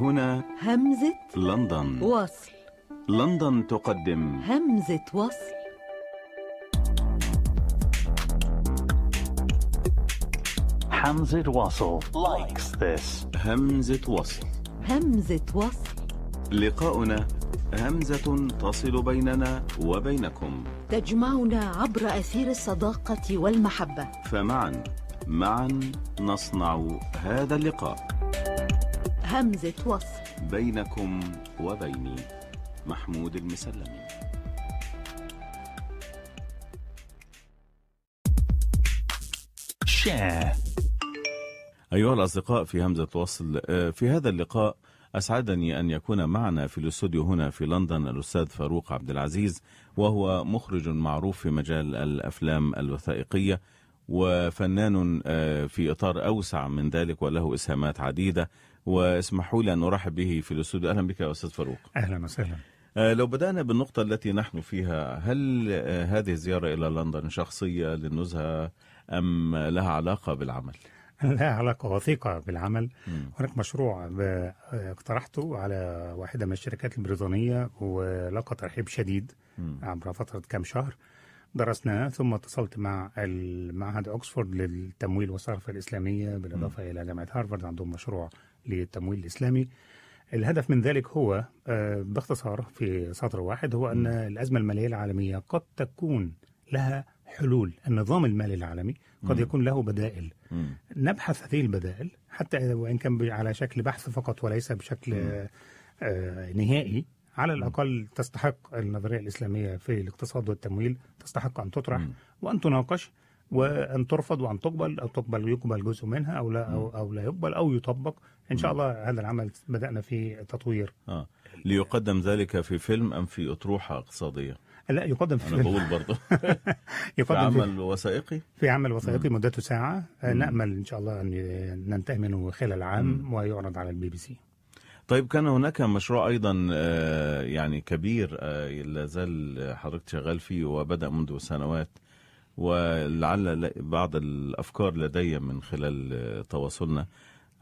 وهنا همزة لندن وصل لندن تقدم همزة وصل همزة وصل لايكس ذس همزة وصل همزة وصل لقاؤنا همزة تصل بيننا وبينكم تجمعنا عبر أثير الصداقة والمحبة فمعا معا نصنع هذا اللقاء همزة وصل بينكم وبيني محمود المسلمي شاه أيها الأصدقاء في همزة وصل آه، في هذا اللقاء أسعدني أن يكون معنا في الاستوديو هنا في لندن الأستاذ فاروق عبد العزيز وهو مخرج معروف في مجال الأفلام الوثائقية وفنان آه، في إطار أوسع من ذلك وله إسهامات عديدة واسمحوا لي أن أرحب به في الاستوديو أهلا بك يا أستاذ فاروق أهلا وسهلا آه، لو بدأنا بالنقطة التي نحن فيها هل آه، هذه الزيارة إلى لندن شخصية للنزهة أم لها علاقة بالعمل؟ لها علاقة وثيقة بالعمل مم. هناك مشروع اقترحته على واحدة من الشركات البريطانية ولقى ترحيب شديد مم. عبر فترة كام شهر درسناه ثم اتصلت مع معهد اوكسفورد للتمويل والصرف الإسلامية بالإضافة م. إلى جامعة هارفارد عندهم مشروع للتمويل الإسلامي الهدف من ذلك هو آه، باختصار في سطر واحد هو أن الأزمة المالية العالمية قد تكون لها حلول النظام المالي العالمي قد يكون له بدائل نبحث هذه البدائل حتى وإن كان على شكل بحث فقط وليس بشكل آه، آه، نهائي على الأقل تستحق النظرية الإسلامية في الاقتصاد والتمويل تستحق أن تطرح وأن تناقش وان ترفض وان تقبل او تقبل يقبل جزء منها او لا او, أو لا يقبل او يطبق ان شاء الله هذا العمل بدانا في تطوير آه. ليقدم ذلك في فيلم ام في اطروحه اقتصاديه لا يقدم في انا بقول برضه يقدم في عمل وثائقي في عمل وثائقي مدته ساعه آه، مم. نامل ان شاء الله ان ننتهي منه خلال عام مم. ويعرض على البي بي سي طيب كان هناك مشروع ايضا آه، يعني كبير آه، لا زال حضرتك شغال فيه وبدا منذ سنوات ولعل بعض الافكار لدي من خلال آه، تواصلنا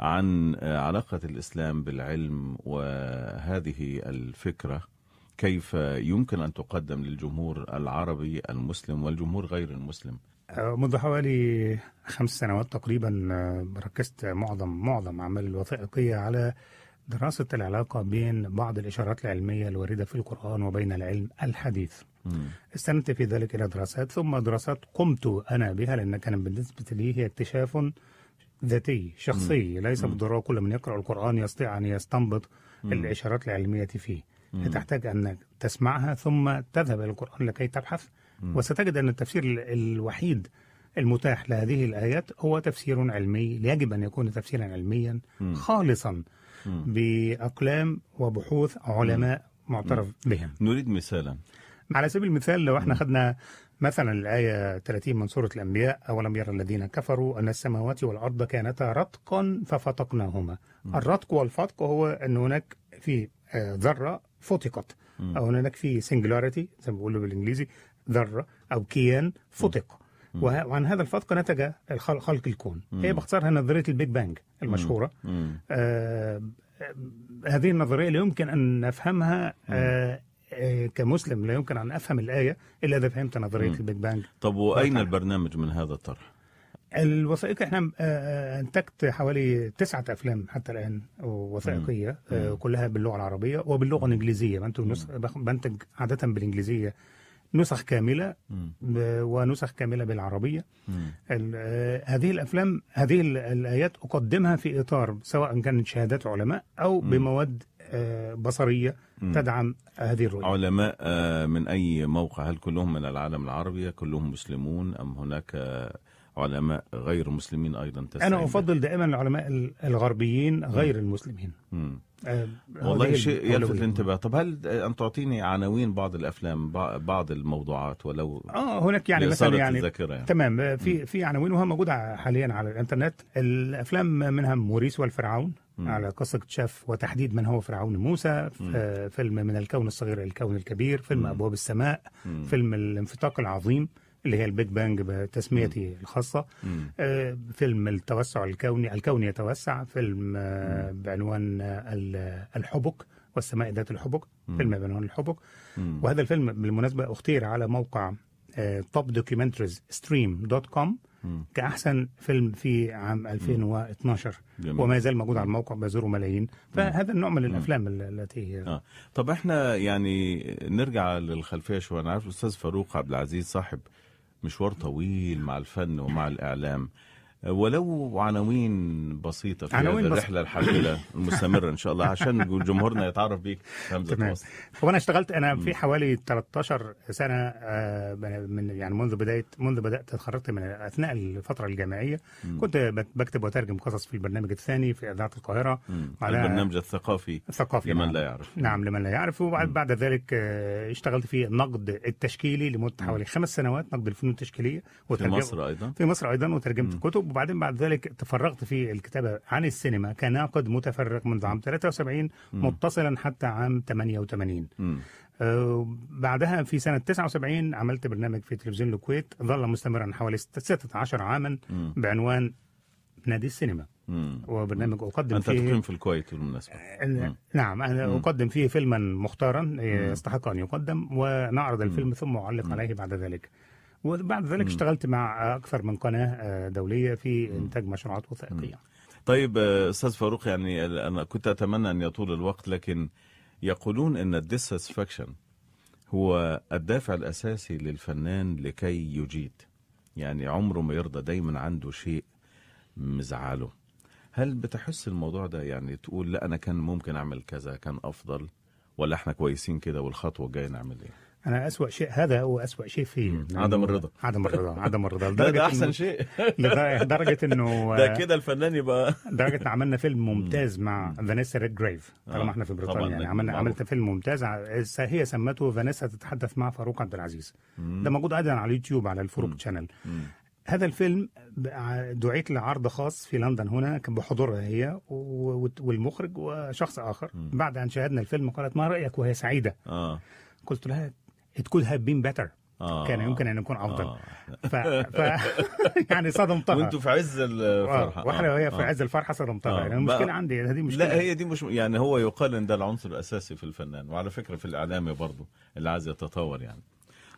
عن علاقه الاسلام بالعلم وهذه الفكره كيف يمكن ان تقدم للجمهور العربي المسلم والجمهور غير المسلم منذ حوالي خمس سنوات تقريبا ركزت معظم معظم اعمال الوثائقيه على دراسة العلاقة بين بعض الإشارات العلمية الواردة في القرآن وبين العلم الحديث استندت في ذلك إلى دراسات ثم دراسات قمت أنا بها لأن كان بالنسبة لي هي اكتشاف ذاتي شخصي ليس بالضرورة كل من يقرأ القرآن يستطيع أن يستنبط الإشارات العلمية فيه تحتاج أن تسمعها ثم تذهب إلى القرآن لكي تبحث وستجد أن التفسير الوحيد المتاح لهذه الآيات هو تفسير علمي يجب أن يكون تفسيرا علميا خالصا باقلام وبحوث علماء معترف بهم نريد مثالا على سبيل المثال لو احنا خدنا مثلا الآية 30 من سورة الأنبياء أولم يرى الذين كفروا أن السماوات والأرض كانتا رتقا ففتقناهما الرتق والفتق هو أن هناك في آه، ذرة فتقت أو هناك في سنجلاريتي زي ما بيقولوا بالإنجليزي ذرة أو كيان فتق وعن هذا الفتق نتج خلق الكون هي باختصارها نظريه البيج بانج المشهوره آه هذه النظريه لا يمكن ان نفهمها آه،, آه كمسلم لا يمكن ان افهم الايه الا اذا فهمت نظريه البيج بانج طب واين البرنامج من هذا الطرح؟ الوثائقي احنا آه، آه، انتجت حوالي تسعة افلام حتى الان وثائقيه كلها باللغه العربيه وباللغه الانجليزيه بنتج عاده بالانجليزيه نسخ كامله ونسخ كامله بالعربيه آه، هذه الافلام هذه الايات اقدمها في اطار سواء كانت شهادات علماء او بمواد آه، بصريه تدعم هذه الرؤيه علماء آه، من اي موقع هل كلهم من العالم العربي كلهم مسلمون ام هناك علماء غير مسلمين أيضا أنا أفضل دائما العلماء الغربيين غير م. المسلمين م. أه والله شيء يلفت الانتباه طب هل أن تعطيني عناوين بعض الأفلام بعض الموضوعات ولو آه هناك يعني مثلا يعني, يعني تمام آه، في في عناوين وهي موجودة حاليا على الإنترنت الأفلام منها موريس والفرعون م. على قصة اكتشاف وتحديد من هو فرعون موسى آه، فيلم من الكون الصغير إلى الكون الكبير فيلم أبواب السماء فيلم الانفتاق العظيم اللي هي البيج بانج بتسميتي الخاصة آه فيلم التوسع الكوني الكون يتوسع فيلم آه بعنوان آه، الحبك والسماء ذات الحبك فيلم بعنوان الحبك وهذا الفيلم بالمناسبة اختير على موقع توب دوكيومنتريز ستريم دوت كوم كأحسن فيلم في عام 2012 جميل. وما زال موجود على الموقع بزوره ملايين فهذا النوع من الأفلام التي آه. طب احنا يعني نرجع للخلفية شوية أنا عارف الأستاذ فاروق عبد العزيز صاحب مشوار طويل مع الفن ومع الإعلام ولو عناوين بسيطه في عنوين هذه الرحله الحافله المستمره ان شاء الله عشان جمهورنا يتعرف بيك همزه تمام. مصر هو انا اشتغلت انا في حوالي 13 سنه آه، من يعني منذ بدايه منذ بدات تخرجت من اثناء الفتره الجامعيه كنت بكتب وترجم قصص في البرنامج الثاني في اذاعه القاهره البرنامج الثقافي الثقافي لمن نعم. لا يعرف نعم لمن لا يعرف وبعد بعد ذلك آه، اشتغلت في النقد التشكيلي لمده حوالي خمس سنوات نقد الفنون التشكيليه في مصر ايضا في مصر ايضا وترجمت كتب وبعدين بعد ذلك تفرغت في الكتابة عن السينما كناقد متفرغ منذ عام 73 م. متصلا حتى عام 88 آه بعدها في سنة 79 عملت برنامج في تلفزيون الكويت ظل مستمرا حوالي 16 عاما م. بعنوان نادي السينما وبرنامج اقدم انت فيه تقيم في الكويت بالمناسبه آه، نعم انا مم. اقدم فيه فيلما مختارا يستحق ان يقدم ونعرض الفيلم ثم اعلق عليه بعد ذلك وبعد ذلك م. اشتغلت مع اكثر من قناه آه، دوليه في انتاج مشروعات وثائقيه طيب آه، استاذ فاروق يعني انا كنت اتمنى ان يطول الوقت لكن يقولون ان الديسسفاكشن هو الدافع الاساسي للفنان لكي يجيد يعني عمره ما يرضى دايما عنده شيء مزعله هل بتحس الموضوع ده يعني تقول لا انا كان ممكن اعمل كذا كان افضل ولا احنا كويسين كده والخطوه الجايه نعمل ايه انا اسوا شيء هذا هو اسوا شيء في عدم الرضا عدم الرضا عدم الرضا لدرجه ده, احسن شيء لدرجه انه ده كده الفنان يبقى لدرجه ان عملنا فيلم ممتاز مع فانيسا ريد جريف طالما آه، احنا في بريطانيا يعني عملنا عملت فيلم ممتاز هي سمته فانيسا تتحدث مع فاروق عبد العزيز ده موجود ايضا على اليوتيوب على الفروق تشانل هذا الفيلم دعيت لعرض خاص في لندن هنا كان بحضورها هي والمخرج وشخص اخر بعد ان شاهدنا الفيلم قالت ما رايك وهي سعيده آه. قلت لها it could have been better آه. كان يمكن ان يكون افضل آه. ف... ف... يعني صدمتها وانتوا في عز آه، الفرحه واحنا وهي آه. في آه. عز الفرحه صدمتها آه. يعني المشكله عندي هذه مشكله لا هي دي مش يعني هو يقال ان ده العنصر الاساسي في الفنان وعلى فكره في الاعلامي برضه اللي عايز يتطور يعني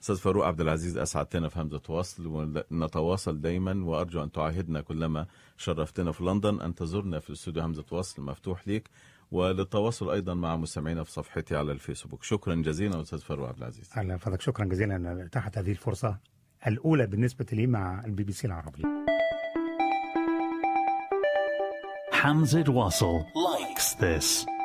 استاذ فاروق عبد العزيز اسعدتنا في همزه وصل ونتواصل دايما وارجو ان تعاهدنا كلما شرفتنا في لندن ان تزورنا في استوديو همزه وصل مفتوح ليك وللتواصل أيضا مع مستمعينا في صفحتي على الفيسبوك شكرا جزيلا أستاذ فاروق عبد العزيز اهلا فضلك شكرا جزيلا أن تحت هذه الفرصة الأولى بالنسبة لي مع البي بي سي العربي حمزة واصل likes ذس